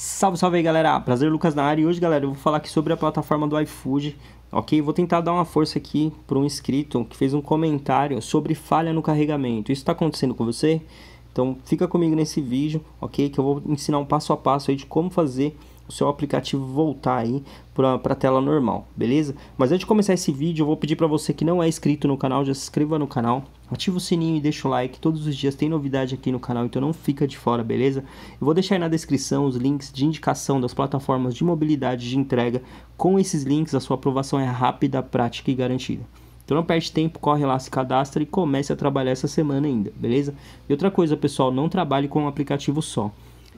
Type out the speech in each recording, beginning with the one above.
Salve, salve aí, galera! Prazer, Lucas na área. E hoje, galera, eu vou falar aqui sobre a plataforma do iFood, ok? Vou tentar dar uma força aqui para um inscrito que fez um comentário sobre falha no carregamento. Isso está acontecendo com você? Então, fica comigo nesse vídeo, ok? Que eu vou ensinar um passo a passo aí de como fazer o seu aplicativo voltar aí para a tela normal, beleza? Mas antes de começar esse vídeo, eu vou pedir para você que não é inscrito no canal, já se inscreva no canal, ativa o sininho e deixa o like, todos os dias tem novidade aqui no canal, então não fica de fora, beleza? Eu vou deixar aí na descrição os links de indicação das plataformas de mobilidade de entrega, com esses links a sua aprovação é rápida, prática e garantida. Então não perde tempo, corre lá, se cadastra e comece a trabalhar essa semana ainda, beleza? E outra coisa, pessoal, não trabalhe com um aplicativo só.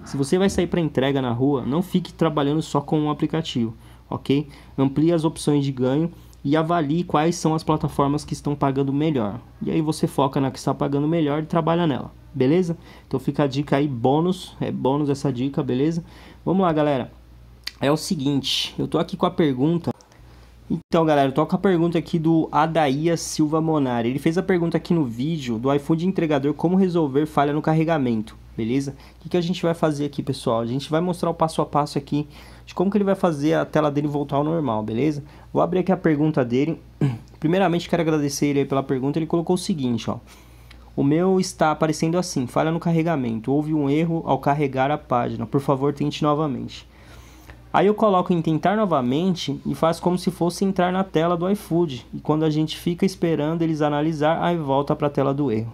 Se você vai sair para entrega na rua, não fique trabalhando só com um aplicativo, ok? Amplie as opções de ganho e avalie quais são as plataformas que estão pagando melhor. E aí você foca na que está pagando melhor e trabalha nela, beleza? Então fica a dica aí, bônus, é bônus essa dica, beleza? Vamos lá, galera. É o seguinte, eu tô aqui com a pergunta. Então, galera, eu tô com a pergunta aqui do Adaia Silva Monari. Ele fez a pergunta aqui no vídeo do iPhone de entregador como resolver falha no carregamento beleza? O que, que a gente vai fazer aqui, pessoal? A gente vai mostrar o passo a passo aqui de como que ele vai fazer a tela dele voltar ao normal, beleza? Vou abrir aqui a pergunta dele. Primeiramente, quero agradecer ele pela pergunta. Ele colocou o seguinte, ó. O meu está aparecendo assim, falha no carregamento. Houve um erro ao carregar a página. Por favor, tente novamente. Aí eu coloco em tentar novamente e faz como se fosse entrar na tela do iFood. E quando a gente fica esperando eles analisar, aí volta para a tela do erro.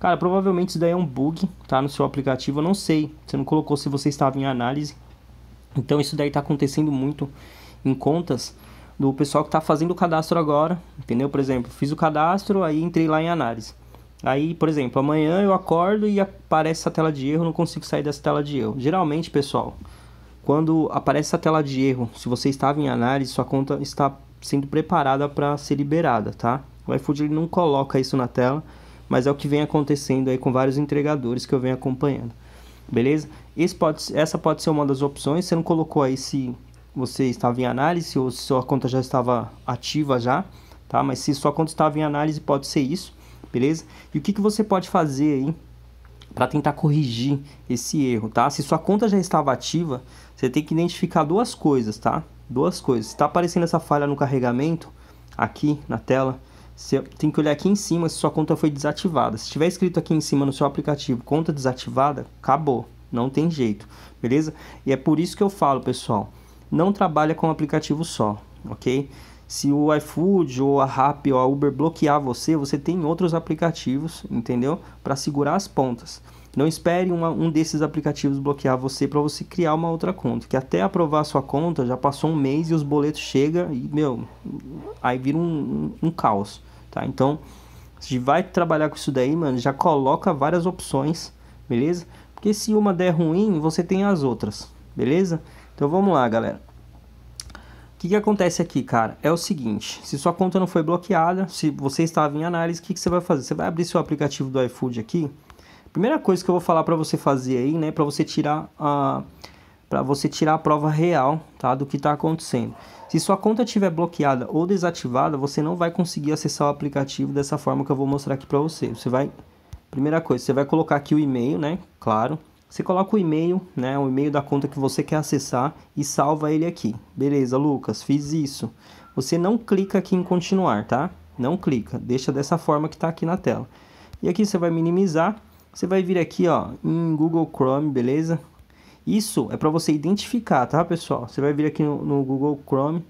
Cara, provavelmente isso daí é um bug, tá? No seu aplicativo, eu não sei. Você não colocou se você estava em análise. Então isso daí está acontecendo muito em contas do pessoal que está fazendo o cadastro agora, entendeu? Por exemplo, fiz o cadastro, aí entrei lá em análise. Aí, por exemplo, amanhã eu acordo e aparece essa tela de erro, não consigo sair dessa tela de erro. Geralmente, pessoal, quando aparece essa tela de erro, se você estava em análise, sua conta está sendo preparada para ser liberada, tá? O iFood ele não coloca isso na tela, mas é o que vem acontecendo aí com vários entregadores que eu venho acompanhando. Beleza? Pode, essa pode ser uma das opções. Você não colocou aí se você estava em análise ou se sua conta já estava ativa já, tá? Mas se sua conta estava em análise, pode ser isso, beleza? E o que, que você pode fazer aí para tentar corrigir esse erro, tá? Se sua conta já estava ativa, você tem que identificar duas coisas, tá? Duas coisas. Está aparecendo essa falha no carregamento aqui na tela, você tem que olhar aqui em cima se sua conta foi desativada. Se tiver escrito aqui em cima no seu aplicativo conta desativada, acabou. Não tem jeito, beleza? E é por isso que eu falo, pessoal, não trabalha com um aplicativo só, ok? Se o iFood ou a Rappi ou a Uber bloquear você, você tem outros aplicativos, entendeu? Para segurar as pontas. Não espere uma, um desses aplicativos bloquear você para você criar uma outra conta. Que até aprovar sua conta já passou um mês e os boletos chegam e, meu, aí vira um, um, um caos tá? Então, se vai trabalhar com isso daí, mano, já coloca várias opções, beleza? Porque se uma der ruim, você tem as outras, beleza? Então vamos lá, galera. O que, que acontece aqui, cara? É o seguinte, se sua conta não foi bloqueada, se você estava em análise, o que, que você vai fazer? Você vai abrir seu aplicativo do iFood aqui. Primeira coisa que eu vou falar para você fazer aí, né, para você tirar a... Uh, para você tirar a prova real tá, do que está acontecendo. Se sua conta estiver bloqueada ou desativada, você não vai conseguir acessar o aplicativo dessa forma que eu vou mostrar aqui para você. Você vai, primeira coisa, você vai colocar aqui o e-mail, né? Claro. Você coloca o e-mail, né? O e-mail da conta que você quer acessar e salva ele aqui. Beleza, Lucas, fiz isso. Você não clica aqui em continuar, tá? Não clica, deixa dessa forma que está aqui na tela. E aqui você vai minimizar. Você vai vir aqui, ó, em Google Chrome, beleza? Isso é para você identificar, tá, pessoal? Você vai vir aqui no, no Google Chrome.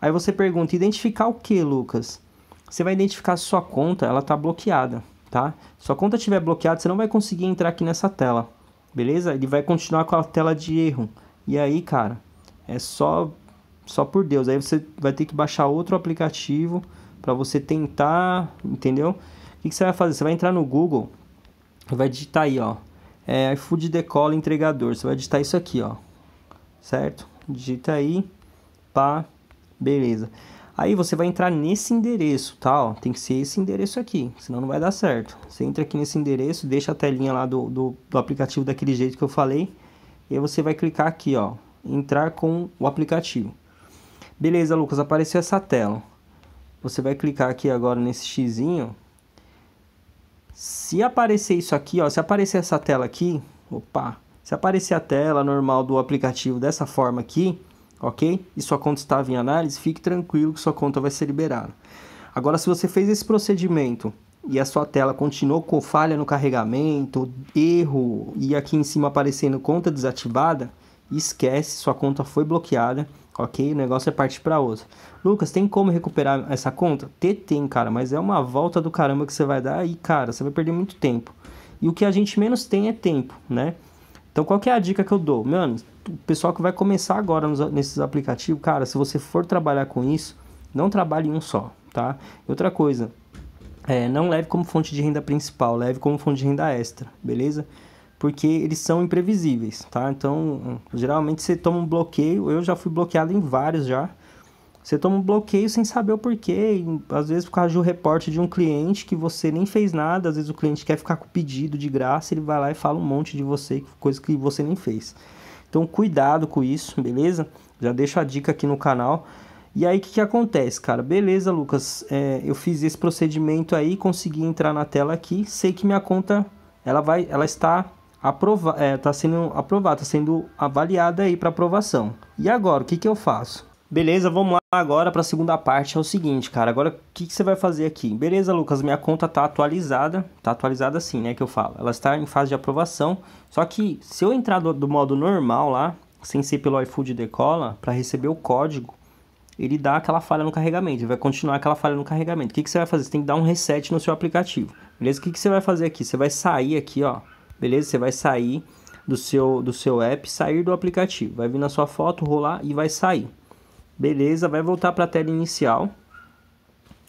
Aí você pergunta, identificar o que, Lucas? Você vai identificar se sua conta, ela tá bloqueada, tá? Se sua conta estiver bloqueada, você não vai conseguir entrar aqui nessa tela, beleza? Ele vai continuar com a tela de erro. E aí, cara, é só, só por Deus. Aí você vai ter que baixar outro aplicativo para você tentar, entendeu? O que, que você vai fazer? Você vai entrar no Google, vai digitar aí, ó, é, iFood decola entregador. Você vai digitar isso aqui, ó. Certo? Digita aí. Pá. Beleza. Aí você vai entrar nesse endereço, tá? Ó, tem que ser esse endereço aqui, senão não vai dar certo. Você entra aqui nesse endereço, deixa a telinha lá do, do, do aplicativo daquele jeito que eu falei. E aí você vai clicar aqui, ó. Entrar com o aplicativo. Beleza, Lucas, apareceu essa tela. Você vai clicar aqui agora nesse xizinho, se aparecer isso aqui, ó, se aparecer essa tela aqui, opa, se aparecer a tela normal do aplicativo dessa forma aqui, ok? E sua conta estava em análise, fique tranquilo que sua conta vai ser liberada. Agora, se você fez esse procedimento e a sua tela continuou com falha no carregamento, erro e aqui em cima aparecendo conta desativada, esquece, sua conta foi bloqueada ok? O negócio é partir para outra. Lucas, tem como recuperar essa conta? tem, cara, mas é uma volta do caramba que você vai dar e, cara, você vai perder muito tempo. E o que a gente menos tem é tempo, né? Então, qual que é a dica que eu dou? Mano, o pessoal que vai começar agora nos, nesses aplicativos, cara, se você for trabalhar com isso, não trabalhe em um só, tá? Outra coisa, é, não leve como fonte de renda principal, leve como fonte de renda extra, beleza? porque eles são imprevisíveis, tá? Então, geralmente você toma um bloqueio, eu já fui bloqueado em vários já. Você toma um bloqueio sem saber o porquê, às vezes por causa de um reporte de um cliente que você nem fez nada, às vezes o cliente quer ficar com o pedido de graça, ele vai lá e fala um monte de você, coisa que você nem fez. Então, cuidado com isso, beleza? Já deixo a dica aqui no canal. E aí, o que, que, acontece, cara? Beleza, Lucas, é, eu fiz esse procedimento aí, consegui entrar na tela aqui, sei que minha conta, ela vai, ela está aprova é, tá sendo aprovado, tá sendo avaliada aí para aprovação. E agora, o que, que eu faço? Beleza, vamos lá agora para a segunda parte. É o seguinte, cara. Agora, o que, que, você vai fazer aqui? Beleza, Lucas, minha conta tá atualizada. Tá atualizada sim, né? Que eu falo. Ela está em fase de aprovação. Só que se eu entrar do, do modo normal lá, sem ser pelo iFood Decola, para receber o código, ele dá aquela falha no carregamento. Vai continuar aquela falha no carregamento. O que, que você vai fazer? Você tem que dar um reset no seu aplicativo. Beleza? O que, que você vai fazer aqui? Você vai sair aqui, ó beleza? Você vai sair do seu, do seu app, sair do aplicativo, vai vir na sua foto, rolar e vai sair. Beleza, vai voltar para a tela inicial,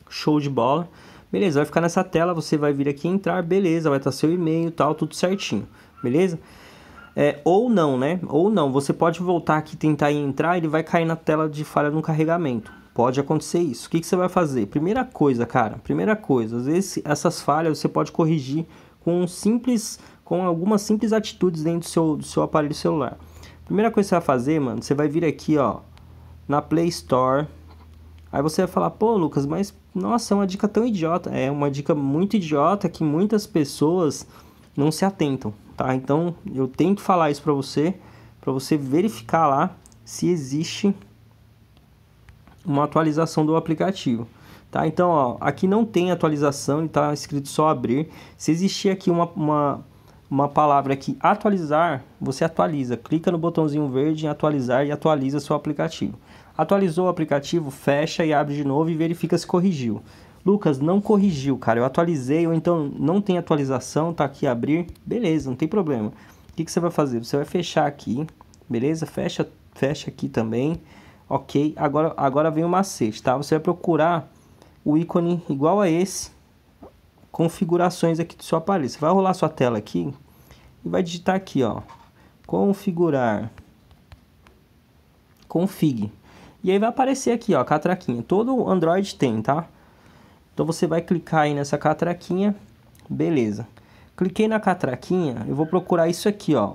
show de bola. Beleza, vai ficar nessa tela, você vai vir aqui entrar, beleza, vai estar tá seu e-mail tal, tudo certinho, beleza? É, ou não, né? Ou não, você pode voltar aqui tentar entrar, ele vai cair na tela de falha no carregamento. Pode acontecer isso. O que, que você vai fazer? Primeira coisa, cara, primeira coisa, às vezes essas falhas você pode corrigir com um simples com algumas simples atitudes dentro do seu, do seu aparelho celular. Primeira coisa que você vai fazer, mano, você vai vir aqui, ó, na Play Store. Aí você vai falar, pô, Lucas, mas nossa, é uma dica tão idiota. É uma dica muito idiota que muitas pessoas não se atentam, tá? Então eu tenho que falar isso pra você, pra você verificar lá se existe uma atualização do aplicativo. Tá? Então, ó, aqui não tem atualização, está escrito só abrir. Se existir aqui uma, uma uma palavra aqui, atualizar, você atualiza. Clica no botãozinho verde em atualizar e atualiza seu aplicativo. Atualizou o aplicativo, fecha e abre de novo e verifica se corrigiu. Lucas, não corrigiu, cara. Eu atualizei ou então não tem atualização, tá aqui abrir. Beleza, não tem problema. O que, que você vai fazer? Você vai fechar aqui, beleza? Fecha, fecha aqui também. Ok, agora, agora vem o macete, tá? Você vai procurar o ícone igual a esse configurações aqui do seu aparelho. Você vai rolar sua tela aqui e vai digitar aqui, ó, configurar, config. E aí vai aparecer aqui, ó, a catraquinha. Todo Android tem, tá? Então você vai clicar aí nessa catraquinha, beleza. Cliquei na catraquinha, eu vou procurar isso aqui, ó.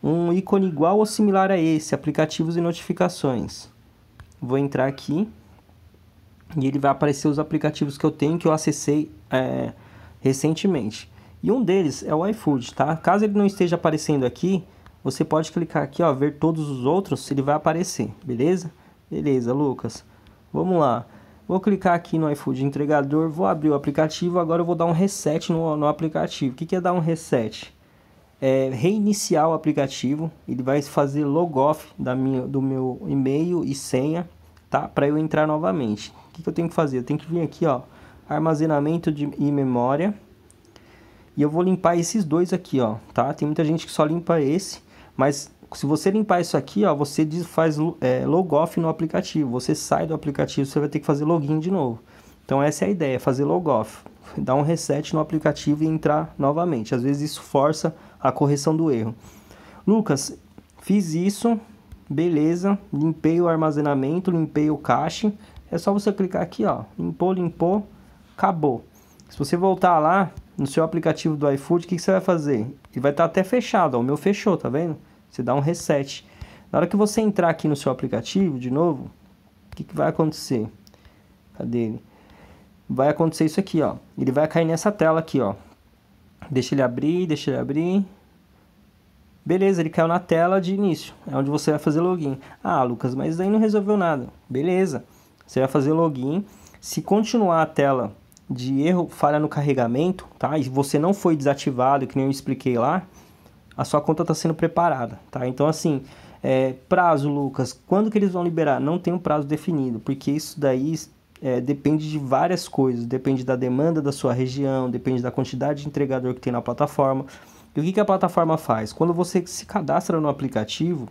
Um ícone igual ou similar a esse, aplicativos e notificações. Vou entrar aqui e ele vai aparecer os aplicativos que eu tenho que eu acessei é, recentemente. E um deles é o iFood, tá? Caso ele não esteja aparecendo aqui, você pode clicar aqui, ó, ver todos os outros, ele vai aparecer, beleza? Beleza, Lucas. Vamos lá. Vou clicar aqui no iFood entregador, vou abrir o aplicativo, agora eu vou dar um reset no, no aplicativo. O que, que é dar um reset? É reiniciar o aplicativo, ele vai fazer logoff da minha, do meu e-mail e senha tá? Para eu entrar novamente. O que, que, eu tenho que fazer? Eu tenho que vir aqui, ó, armazenamento de, e memória. E eu vou limpar esses dois aqui, ó, tá? Tem muita gente que só limpa esse, mas se você limpar isso aqui, ó, você faz é, log off no aplicativo. Você sai do aplicativo, você vai ter que fazer login de novo. Então essa é a ideia, fazer log off, dar um reset no aplicativo e entrar novamente. Às vezes isso força a correção do erro. Lucas, fiz isso, Beleza, limpei o armazenamento, limpei o cache. É só você clicar aqui, ó, limpou, limpou, acabou. Se você voltar lá no seu aplicativo do iFood, o que, que, você vai fazer? Ele vai estar tá até fechado, ó, o meu fechou, tá vendo? Você dá um reset. Na hora que você entrar aqui no seu aplicativo de novo, o que, que vai acontecer? Cadê ele? Vai acontecer isso aqui, ó. Ele vai cair nessa tela aqui, ó. Deixa ele abrir, deixa ele abrir. Beleza, ele caiu na tela de início, é onde você vai fazer login. Ah, Lucas, mas daí não resolveu nada. Beleza, você vai fazer login. Se continuar a tela de erro, falha no carregamento, tá? E você não foi desativado, que nem eu expliquei lá, a sua conta está sendo preparada, tá? Então, assim, é, prazo, Lucas, quando que eles vão liberar? Não tem um prazo definido, porque isso daí é, depende de várias coisas. Depende da demanda da sua região, depende da quantidade de entregador que tem na plataforma. E o que, que a plataforma faz? Quando você se cadastra no aplicativo,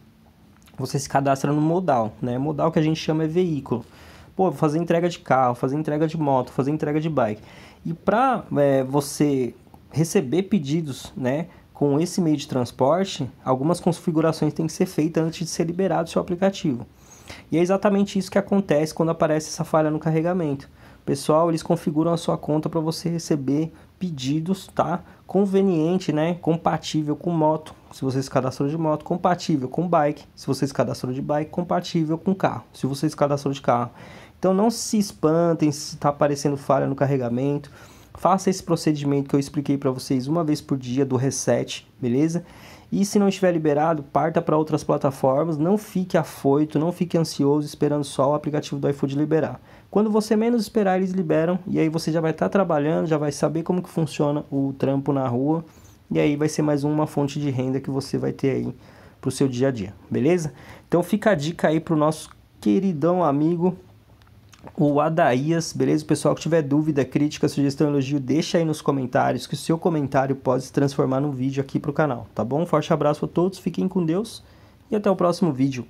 você se cadastra no modal, né? Modal que a gente chama é veículo. Pô, fazer entrega de carro, fazer entrega de moto, fazer entrega de bike. E para é, você receber pedidos, né, com esse meio de transporte, algumas configurações têm que ser feitas antes de ser liberado o seu aplicativo. E é exatamente isso que acontece quando aparece essa falha no carregamento. Pessoal, eles configuram a sua conta para você receber pedidos, tá? Conveniente, né? Compatível com moto, se você se cadastrou de moto, compatível com bike, se você se cadastrou de bike, compatível com carro, se você se cadastrou de carro. Então não se espantem se está aparecendo falha no carregamento. Faça esse procedimento que eu expliquei para vocês uma vez por dia do reset, beleza? E se não estiver liberado, parta para outras plataformas, não fique afoito, não fique ansioso esperando só o aplicativo do iFood liberar. Quando você menos esperar, eles liberam e aí você já vai estar tá trabalhando, já vai saber como que funciona o trampo na rua e aí vai ser mais uma fonte de renda que você vai ter aí para o seu dia a dia, beleza? Então fica a dica aí para o nosso queridão amigo o Adaías, beleza? Pessoal que tiver dúvida, crítica, sugestão, elogio, deixa aí nos comentários que o seu comentário pode se transformar num vídeo aqui pro canal, tá bom? forte abraço a todos, fiquem com Deus e até o próximo vídeo.